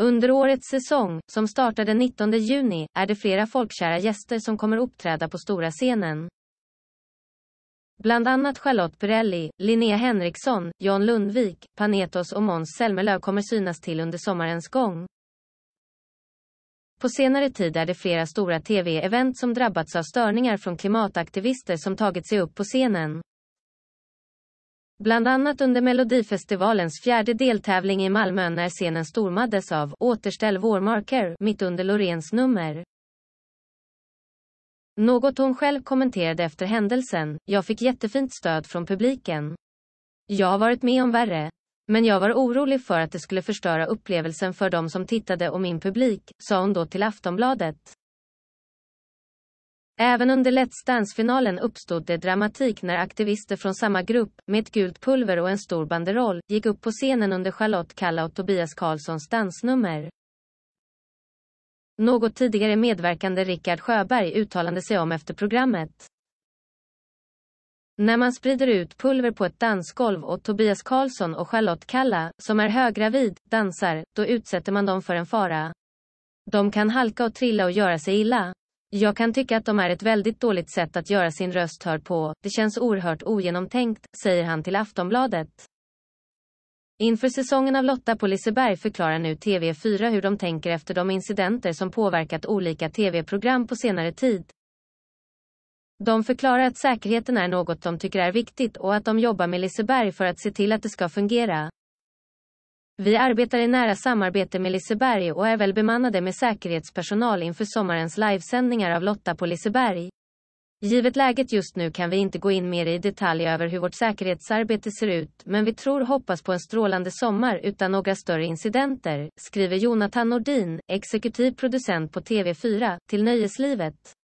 Under årets säsong, som startar den 19 juni, är det flera folkkära gäster som kommer uppträda på stora scenen. Bland annat Charlotte Perrelli, Linnea Henriksson, John Lundvik, Panetos och Måns Zelmerlöw kommer synas till under sommarens gång. På senare tid är det flera stora tv-event som drabbats av störningar från klimataktivister som tagit sig upp på scenen. Bland annat under Melodifestivalens fjärde deltävling i Malmö när scenen stormades av “Återställ vårmarker” mitt under Loreens nummer. Något hon själv kommenterade efter händelsen, jag fick jättefint stöd från publiken. Jag har varit med om värre. Men jag var orolig för att det skulle förstöra upplevelsen för de som tittade och min publik, sa hon då till Aftonbladet. Även under Let's Dance-finalen uppstod det dramatik när aktivister från samma grupp, med ett gult pulver och en stor banderoll, gick upp på scenen under Charlotte Kalla och Tobias Karlssons dansnummer. Något tidigare medverkande Rickard Sjöberg uttalade sig om efter programmet. När man sprider ut pulver på ett dansgolv och Tobias Karlsson och Charlotte Kalla, som är högravid, dansar, då utsätter man dem för en fara. De kan halka och trilla och göra sig illa. Jag kan tycka att de är ett väldigt dåligt sätt att göra sin röst hörd på, det känns oerhört ogenomtänkt, säger han till Aftonbladet. Inför säsongen av Lotta på Liseberg förklarar nu TV4 hur de tänker efter de incidenter som påverkat olika TV-program på senare tid. De förklarar att säkerheten är något de tycker är viktigt och att de jobbar med Liseberg för att se till att det ska fungera. Vi arbetar i nära samarbete med Liseberg och är väl bemannade med säkerhetspersonal inför sommarens livesändningar av Lotta på Liseberg. Givet läget just nu kan vi inte gå in mer i detalj över hur vårt säkerhetsarbete ser ut, men vi tror hoppas på en strålande sommar utan några större incidenter, skriver Jonathan Nordin, exekutiv producent på TV4, till Nöjeslivet.